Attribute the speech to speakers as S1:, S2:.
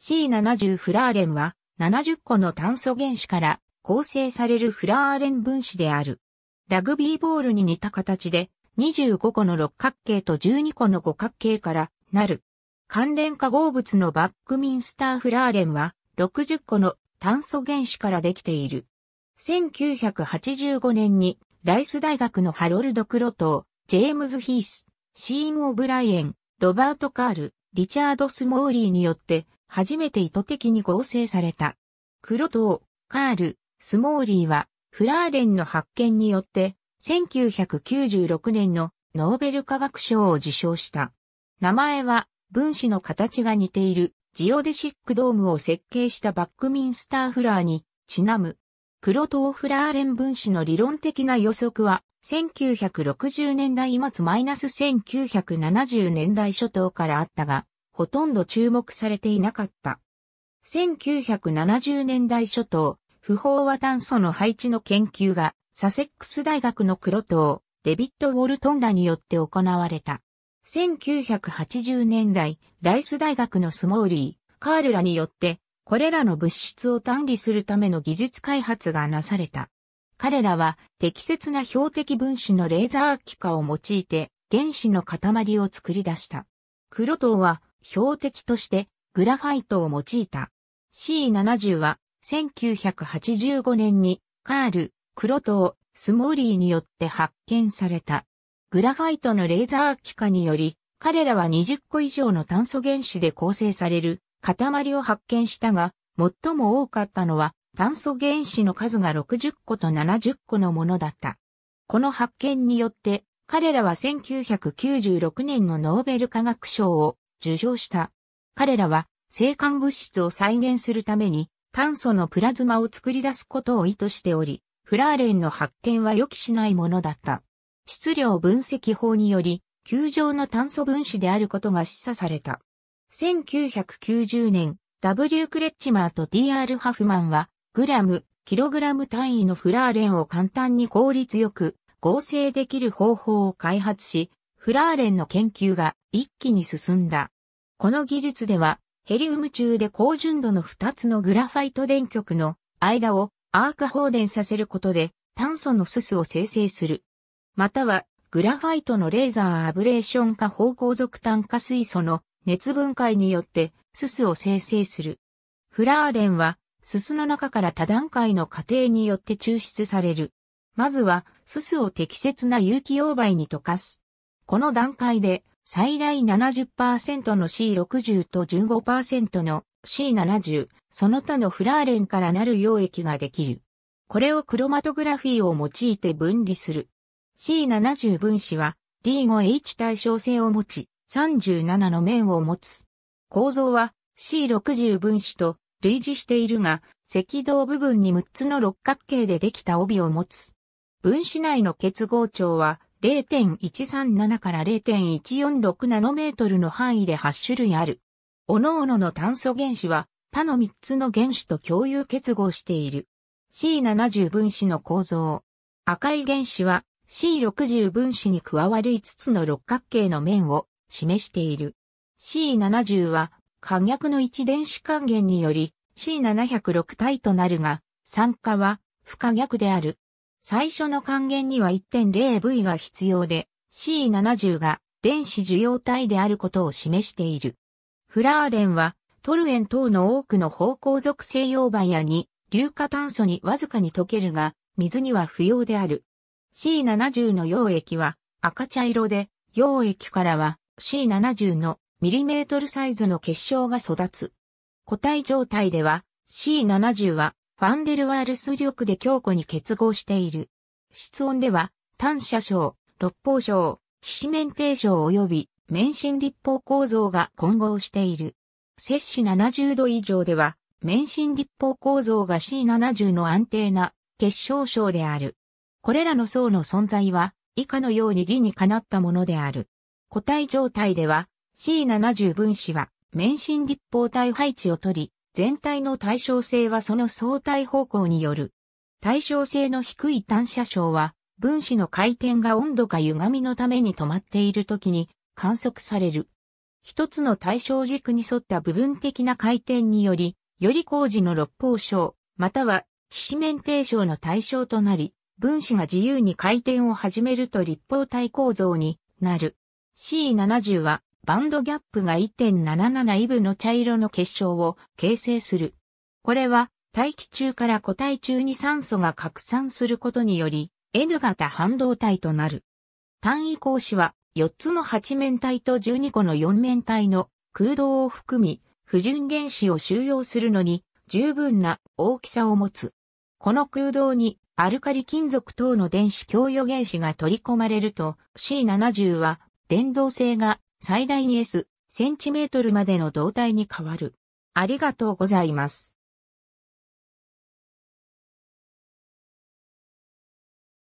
S1: C70 フラーレンは70個の炭素原子から構成されるフラーレン分子である。ラグビーボールに似た形で25個の六角形と12個の五角形からなる。関連化合物のバックミンスターフラーレンは60個の炭素原子からできている。1985年にライス大学のハロルド・クロトー、ジェームズ・ヒース、シーン・オブライエン、ロバート・カール、リチャード・スモーリーによって初めて意図的に合成された。黒糖、カール、スモーリーは、フラーレンの発見によって、1996年のノーベル化学賞を受賞した。名前は、分子の形が似ているジオデシックドームを設計したバックミンスターフラーにちなむ。黒糖フラーレン分子の理論的な予測は、1960年代末 -1970 年代初頭からあったが、ほとんど注目されていなかった。1970年代初頭、不飽和炭素の配置の研究がサセックス大学の黒党、デビッド・ウォルトンらによって行われた。1980年代、ライス大学のスモーリー、カールらによって、これらの物質を単理するための技術開発がなされた。彼らは適切な標的分子のレーザー気化を用いて原子の塊を作り出した。黒糖は標的としてグラファイトを用いた。C70 は1985年にカール、クロトー、スモーリーによって発見された。グラファイトのレーザー気化により、彼らは20個以上の炭素原子で構成される塊を発見したが、最も多かったのは炭素原子の数が60個と70個のものだった。この発見によって、彼らは1996年のノーベル化学賞を受賞した。彼らは、生還物質を再現するために、炭素のプラズマを作り出すことを意図しており、フラーレンの発見は予期しないものだった。質量分析法により、球状の炭素分子であることが示唆された。1990年、W. クレッチマーと D.R. ハフマンは、グラム、キログラム単位のフラーレンを簡単に効率よく合成できる方法を開発し、フラーレンの研究が一気に進んだ。この技術では、ヘリウム中で高純度の2つのグラファイト電極の間をアーク放電させることで炭素のススを生成する。または、グラファイトのレーザーアブレーション化方向属炭化水素の熱分解によってススを生成する。フラーレンは、ススの中から多段階の過程によって抽出される。まずは、ススを適切な有機溶媒に溶かす。この段階で最大70%の C60 と15%の C70、その他のフラーレンからなる溶液ができる。これをクロマトグラフィーを用いて分離する。C70 分子は D5H 対称性を持ち、37の面を持つ。構造は C60 分子と類似しているが、赤道部分に6つの六角形でできた帯を持つ。分子内の結合長は0.137から0.146ナノメートルの範囲で8種類ある。各々の炭素原子は他の3つの原子と共有結合している。C70 分子の構造。赤い原子は C60 分子に加わる5つの六角形の面を示している。C70 は可逆の一電子還元により C706 体となるが、酸化は不可逆である。最初の還元には 1.0V が必要で、C70 が電子受容体であることを示している。フラーレンは、トルエン等の多くの方向属性溶媒やに、硫化炭素にわずかに溶けるが、水には不要である。C70 の溶液は赤茶色で、溶液からは C70 のミリメートルサイズの結晶が育つ。固体状態では C70 はファンデルワールス力で強固に結合している。室温では、単射症、六方症、皮脂面定症及び、免震立方構造が混合している。摂氏70度以上では、免震立方構造が C70 の安定な結晶症である。これらの層の存在は、以下のように理にかなったものである。個体状態では、C70 分子は、免震立方体配置をとり、全体の対称性はその相対方向による。対称性の低い単射症は、分子の回転が温度か歪みのために止まっている時に観測される。一つの対象軸に沿った部分的な回転により、より工事の六方症、または、非四面定症の対象となり、分子が自由に回転を始めると立方体構造になる。C70 はバンドギャップが1.77イブの茶色の結晶を形成する。これは大気中から固体中に酸素が拡散することにより N 型半導体となる。単位格子は4つの8面体と12個の4面体の空洞を含み不純原子を収容するのに十分な大きさを持つ。この空洞にアルカリ金属等の電子供与原子が取り込まれると C70 は電動性が最大に S センチメートルまでの動体に変わる。ありがとうございます。